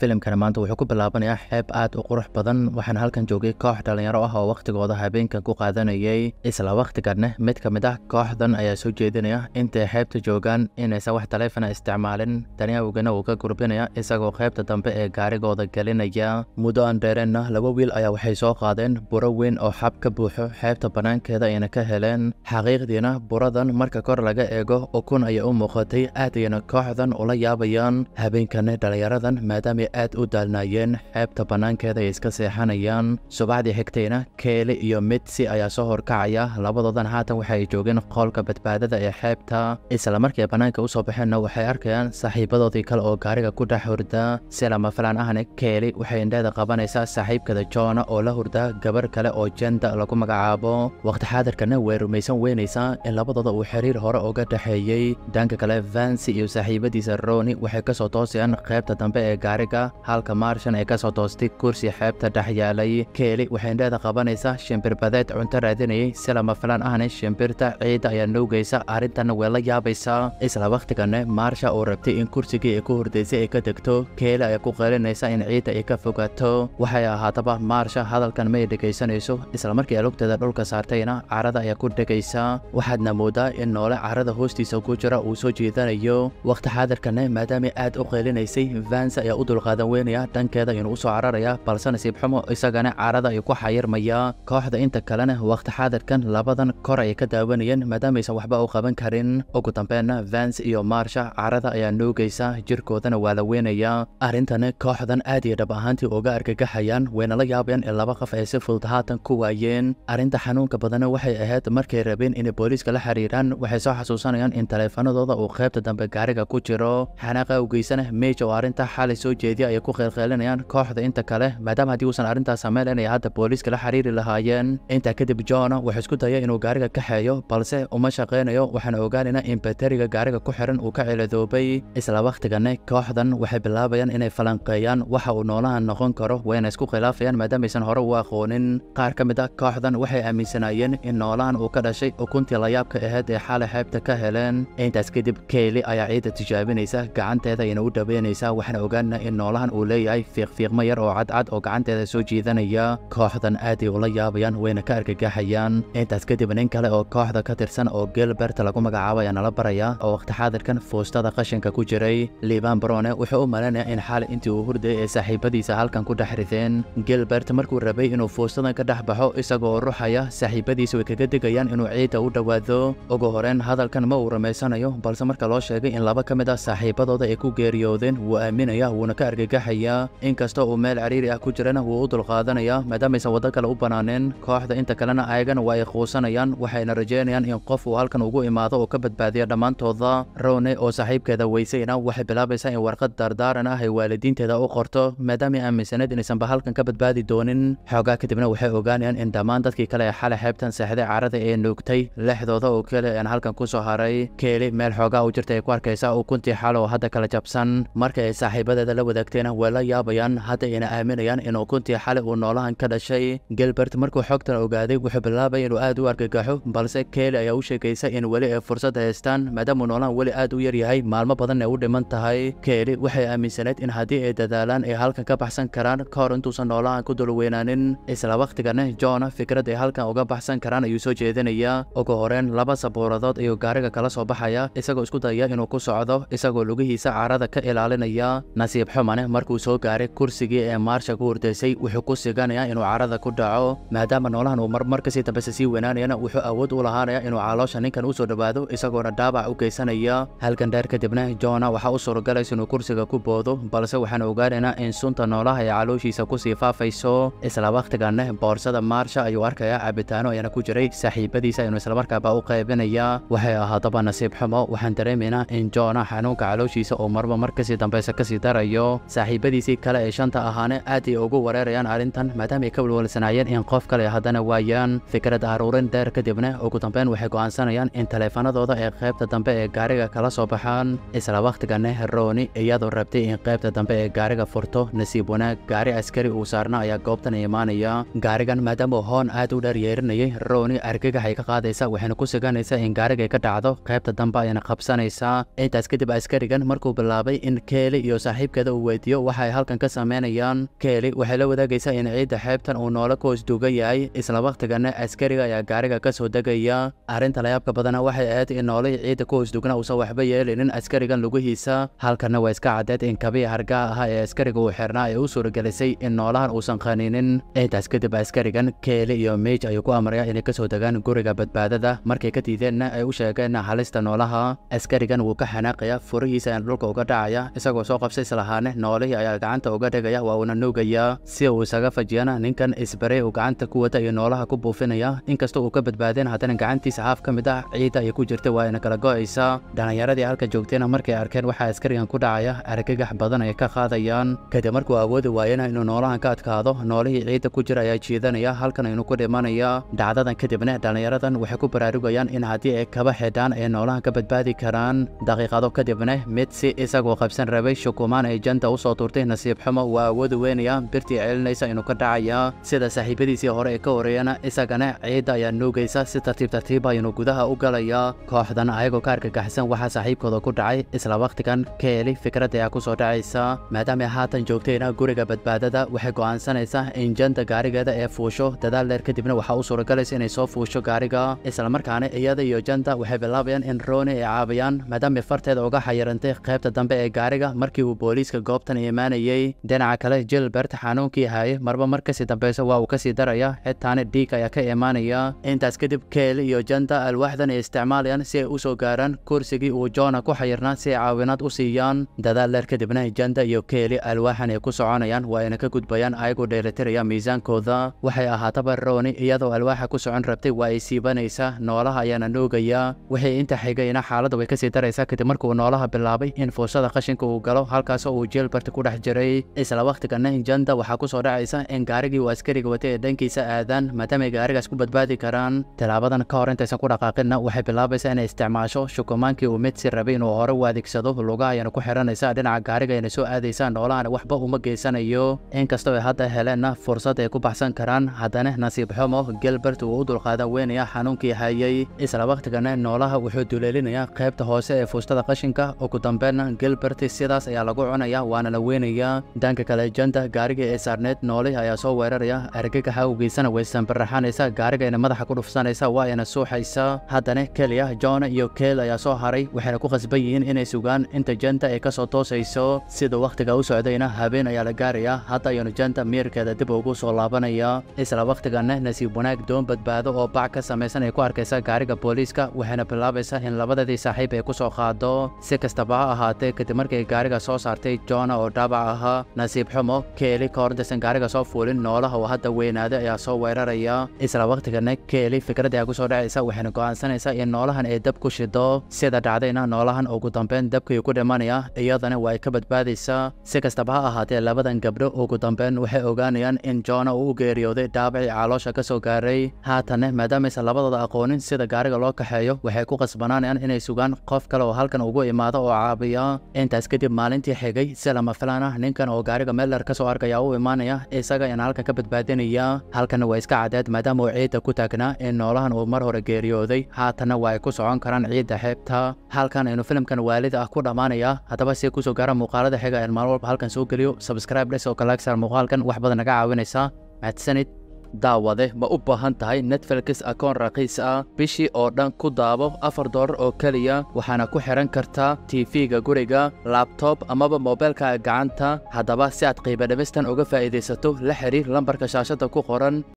filimkana maanta wuxuu ku bilaabanayaa xeeb aad u qurux badan waxaana halkan joogay koox dhallinyaro ah oo wakhtigooda habeenkan ku qaadanayay isla wakhtiganna mid ka mid ah kooxdan ayaa soo jeedinaya intay xeebta joogaan inaysan wax taleefana isticmaalin tani awgana uu ka gurbinaya isagoo qaybta dambe ee gaarigooda gelinaya muddo aan dheereenna laba wiil ayaa waxay soo qaadeen buro weyn oo xab ka buuxo xeebta bannaankeeda ayna ka heleen xaqiiqdiina buradan marka kor laga eego ukun ayay u muuqatay aad ayana kooxdan ula yaabayaan habeenkana dhallinyaradan maadaama waxay aad u daalnaayeen xeebta bannaankeeda ay iska seexanayaan subaxdii xigtayna keeli iyo midsi ayaa soo horkacaya labadoodan haatan waxa ay joogeen qoolka badbaadada ee xeebta islamarkii bannaanka usoo baxeenna waxay arkayaan saaxiibadoodii kale oo gaariga ku dhex hurda si lama filaan ahne keeli waxay indheeda qabanaysaa saaxiibkeeda joona oo la hurda gabar kale oo jenda lagu magacaabo wakhti xaadirkana way rumaysan weynaysa in labadooda uu xiriir hore uga dhexeeyey dhanka kale vansi iyo saaxiibadiisa roni waxay kasoo toosayaan qaybta dambe ee gaariga Waalidka halka Marshan ay ka soo toostay kursi xeebta dhex yaalay Keeli waxay indhada qabanaysaa shimbir badeed cunto raadinayay sida ma filan ahne shimbirta ciidda ayaa nuugaysa arrintanna way la yaabaysaa isla wakhtiganna maarsha uu rabtay in kursigii ay ku hordaysay ay ka degto Keeli ayaa ku qeelinaysa in ciidda ay ka fogaato waxay ahaataba Marsha hadalkan may dhegaysanayso isla markii ay dhulka saartayna carada ayaa ku dhegaysa waxaadna moodaa in noole carada hoostiisa ku jira uu soo jeedanayo wakhti xaadirkana maadaama aad u qeelinaysay Vance ayaa u dulqa qaadan weynaya dhankeeda ayuuna usoo cararayaa balse nasiib xumo isagana carada ayuu ku xayirmayaa kooxda inta kalena wakhti xaadirkan labadan kor ay ka daawanayeen maadaamaysan waxba u qaban karin ugu dambeenna vans iyo marsha carada ayaa noogaysa jirkoodana waa la weynayaa arrintana kooxdan aad iyo dhab ahaantii uga argagaxayaan wayna la yaabayaan in laba qof ay si fudud haatan ku waayeen arrinta xanuunka badana waxay ahayd markay rabeen inay booliiska la xiriiraan waxay soo xasuusanayaan in taleefanadooda uu qaybta dambe gaariga ku jiro xanaaqa awgeysana meej oo arrinta xalay soo jeedi soomaalidu ay ku qeylqeelinayaan kooxda inta kale maadaama haddii uusan arrintaas sameynaya hadda booliiska la xiriiri lahaayeen intaa kadib john wuxuu isku dayay inuu gaariga kaxeeyo balse uma shaqaynayo waxaana ogaanaynaa in bateriga gaariga ku xihan uu ka ciladoobay isla wakhtigana kooxdan waxay bilaabayaan inay falanqeeyaan waxa uu noolahan noqon karo wayna isku khilaafayaan maadaamaaysan hore u aqoonin qaar ka mid ah kooxdan waxay aaminsanaayeen in noolahan uu ka dhashay ukuntii layaabka aheyd ee xalay xeebta ka heleen intaas kadib keyli ayaa ciidda tijaabinaysa gacanteeda ayna u dhabeynaysaa waxaana ogaanna in noolahan uu leeyahay fiiqfiiqmo yar oo cadcad oo gacanteeda soo jiidanaya kooxdan aaday ula yaabayaan wayna ka argagaxayaan intaas kadib nin kale oo kooxda ka tirsan oo gilbert lagu magacaabo ayaa nala baraya oo wakhti xaadirkan fuustada qashinka ku jiray liban brone wuxuu u malaynayaa in xaali intii uu hurdayay ee saaxiibadiisa halkan ku dhex rideen gilbert markuu rabay inuu fuustadan ka dhex baxo isagoo ruxaya saaxiibadiisa way kaga digayaan inuu ciidda u dhowaado ugu horeen hadalkan ma uu rumaysanayo balse marka loo sheegay in laba ka mid ah saaxiibadooda ay ku geeriyoodeen wuu aaminaya wuuna ka argagaxayaa inkasta uu meel cariiri ah ku jirana wuu u dulqaadanayaa maadaamaysan waddo kale u bannaaneen kooxda inta kalena ayagana waa ay quusanayaan waxayna rajaynayaan in qof uu halkan ugu imaado oo ka badbaadiya dhammaantooda rowne oo saaxiibkeeda weysayna waxay bilaabaysaa in warqad daardaaran ah ay waalidiinteeda u qorto maadaama aaminsaneed inaysanba halkan ka badbaadi doonin xoogaa kadibna waxay ogaanayaan in dhammaan dadkii kale ee xalay xeebtan seexday carada ee nuugtay lixdooda oo kale aan halkan ku soo haray keeli meel xoogaa u jirta ay ku arkaysa ukuntii xalow hadda kala jabsan marka ay saaxiibadeeda la wada wadaagtayna way la yaabayaan hadda ayna aaminayaan inuu kuntii xalay uu noolahan ka dhashay gilbert markuu xogtan ogaaday wuxuu bilaabay inuu aad u argagaxo balse keli ayaa u sheegaysa in weli ay fursad haystaan maadaamuu noolahan weli aad u yar yahay maalmo badan ay u dhiman tahay keli waxay aaminsanayd in haddii ay dadaalaan ay halkan ka baxsan karaan ka hor intuusan noolahan ku dulweynaanin isla wakhtigana john fikrad ay halkan uga baxsan karaan ayuu soo jeedinaya ugu horeen laba sabuuradood ayuu gaariga kala soo baxaya isagoo isku dayaya inuu ku socdo isagoo lugihiisa carada ka ilaalinaya nasiib xum Mane markuu soo gaaray kursigii ee Maarsha ku hortaysay wuxuu ku siganayaa inuu carada ku dhaco maadaama noolahan uu marmar ka sii dambaysa sii weynaanayana wuxuu awood u lahaanayaa inuu caloosha ninkan usoo soo dhawaado isagoona dhaabac u geysanaya halkan dheer kadibna Jona waxaa u suuragalaysa inuu kursiga ku boodo balse waxaan ogaanaynaa in sunta noolaha ee calooshiisa kusii faafayso isla wakhtigana boorsada Maarsha ayuu arkayaa cabitaano ayana ku jiray saaxiibadiisa inuu islamarkaaba u qaybinayaa waxay ahaadaba nasiib xumo waxaan dareemaynaa in Jona xanuunka calooshiisa oo marba mar kasii kasii darayo saaxiibadiisii kale ee shanta ahaana aad ay ugu wareerayaan arrintan maadaama ka walwalsanaayeen in qof kale haddana waayaan fikrad aruurin dheer kadibna ugu dambeyn waxay go'aansanayaan in taleefanadooda ee qaybta dambe ee gaariga kala soo baxaan isla wakhtigana rooni iyadoo rabtay in qaybta dambe ee gaariga furto nasiib wanaag gaari askari uu saarna ayaa goobtan imaanaya gaarigan maadaama hoon aad u dheeryeerinayay rooni argagaxay ka qaadaysa waxayna ku siganaysaa in gaarigay ka dhacdo qaybta dambe ayana qabsanaysaa intaas kadib askarigan markuu bilaabay in keeli iyo saaxiibkeeda uu weydiiyo waxaay halkan ka sameynayaan keeli waxay la wadaagaysaa in ciidda xeebtan uu noola koosduuga yahay isla wakhtigana askariga ayaa gaariga ka soo degaya arrinta layaabka badana waxay ahayd in noolihii ciidda ka hoosdugna uusan waxba yeelinin askarigan lugihiisa halkanna waa iska caddeed in kabiya hargaa ahaa ee askariga uu xirnaa ay u suuragelisay in noolahan uusan qaniinin ciidaas kadib askarigan keeli iyo meij ayuu ku amrayaa inay ka soo degaan guriga badbaadada markay ka diideenna ay u sheegeen halista noolaha askarigan wuu ka xanaaqaya furihiisa aan dhulka uga dhacaya isagoo soo qabsay islahaane noolihii ayaa gacanta uga dhigaya waa uuna nuugaya si uu isaga fajiyana ninkan isbarey uu gacanta ku wata iyo noolaha ku buufinaya inkasta uu ka badbaadeen haddana gacantiisa haaf ka mid ah ciidda ay ku jirtay waa ayna kala go'aysa dhallinyaradii halka joogtayna markay arkeen waxaa askarigan ku dhacaya argagax badan ay ka qaadayaan kadib markuu awoodi waayena inuu noolahan ka adkaado noolihii ciidda ku jira ayaa jiidanaya halkan aynu ku dhimanaya dhacdadan kadibna dhallinyaradan waxay ku baraarugayaan in haddii ay kaba xidhaan ay noolahan ka badbaadi karaan daqiiqado kadibne mid si isagoo qabsan rabay shukumaan ay janta markaa usoo tuurtay nasiib xumo waa awood weynaya birtii celinaysa inuu ka dhacaya sida saaxiibadiisii hore ee ka horeeyana isagana ciidda ayaa nuugaysa si tartiib tartiiba ah inuu gudaha u galaya kooxdan ayagoo ka argagaxsan waxaa saaxiibkooda ku dhacay isla wakhtigan ka heli fikradda ayaa ku soo dhacaysa maadaama haatan joogtayna guriga badbaadada waxay go'aansanaysaa in janda gaarigeeda ee fuusho dadaal dheer kadibna waxaa u suuragalaysa inay soo fuusho gaariga islamarkaana iyada iyo janda waxay bilaabayaan in roni ay caabayaan maadaama farteeda uga xayirantay qaybta dambe ee gaariga markii uu booliiska goob sababtan imaanayay dhinaca kale jilbert xanuunkii haye marba mar kasii dambeysa waa uu kasii daraya xitaana dhiig ayaa ka imaanaya intaas kadib keel iyo janta alwaaxdan ay isticmaalayaan si ay u soo gaaraan kursigii uu jona ku xayirnaa si ay caawinaad u siiyaan dadaal dheer kadibna janta iyo keeli alwaaxan ay ku soconayaan waa ayna ka gudbayaan ayagoo dheelitiraya miisaankooda waxay ahaataba rooni iyadoo alwaaxa ku socon rabtay waa ay siibanaysa noolaha ayaana noogaya wixii inta xigayna xaaladda way kasii daraysaa kadib markuu noolaha bilaabay in fuusada qashinka uu galo halkaasoo uu jelbart ku dhex jiray isla wakhtigana hinjanta waxaa ku soo dhacaysa in gaarigii uu askariga watay ee dhankiisa aadaan maadaamay gaarigaas ku badbaadi karaan tilaabadan ka hor intaysan ku dhaqaaqinna waxay bilaabaysaa inay isticmaasho shukumaankii uu midsi rabay inuu hore u adeegsado lugahayana ku xihanaysaa dhinaca gaariga ayna soo aadaysaan noolahana waxba uma geysanayo inkastoo ay hadda heleenna fursad ay ku baxsan karaan haddana nasiib xumo gelbert uu u dulqaadan weynaya xanuunkii hayay isla wakhtigana noolaha wuxuu duleelinayaa qaybta hoose ee fuustada qashinka ugu dambeynna gelbert sidaas ayaa lagu cunaya waana la weynayaa dhanka kale janta gaariga ee saarneed noole ayaa soo weeraraya argagaxa ugeysana weysambaraxanaysa gaarigayna madaxa ku dhufsanaysa waa ayna suuxaysa haddana keliya ah, john iyo kel ayaa soo haray waxayna ku khasban yihiin inay sugaan inta janta ay ka soo toosayso sida wakhtiga u socdayna habeen ayaa la gaaraya hadda ayuuna janta miyirkeeda dib ugu soo laabanaya isla wakhtiganna nasiib wanaag doon badbaado oo bac ka samaysan ay ku arkaysa gaariga booliiska waxayna bilaabaysa in labadadii saaxiib ay ku soo qaado si kastaba ha ahaatee kadib markay gaariga soo saartay john doona oo dhaabac ahaa nasiib xumo keeli ka hor soo fuulin noolaha oo hadda weynaada ayaa soo weeraraya isla wakhtigana keeli fikradda ayaa ku dhacaysa waxayna go'aansanaysaa in noolahan ay dab ku shido sida dhacdayna noolahan ugu dambeen dabkii ku dhimanaya iyadana waa ay ka badbaadaysaa si kastaba ha ahaatee labadan gabdho ugu dambeyn waxay ogaanayaan in joona uu u geeriyooday dhaabacii caloosha ka soo gaaray haatanne maadaamaaysan labadooda aqoonin sida gaariga loo kaxeeyo waxay ku qasbanaanayaan inay sugaan qof kale oo halkan ugu imaado oo caabiya intaas kadib maalintii xigay sel ama filaan ah ninkan oo gaariga meller ka soo arkaya u imaanaya isaga in halkan ka badbaadinaya halkanna waa iska cadeed maadaama uu ciidda ku taagnaa in noolahan uu mar hore geeriyooday haatanna waa ay ku socon karaan ciidda xeebta halkan inuu filimkan waalida ah ku dhammaanaya haddaba si kusoo gaara muuqaalada xiga in maalin walba halkan soo geliyo subscribe dhis oo kalaagsar muuqaalkan wax badan naga caawinaysa mahadsanid daawade ma u baahan tahay netflix akoon raqiis ah bishii oo dhan ku daabo afar doolar oo keliya waxaana ku xidhan kartaa t tiifiga guriga labtob amaba moobeelkaaga gacanta haddaba si aad qiiba dhimistan uga faa'iidaysato la xidhiir lambarka shaashadda ku qoran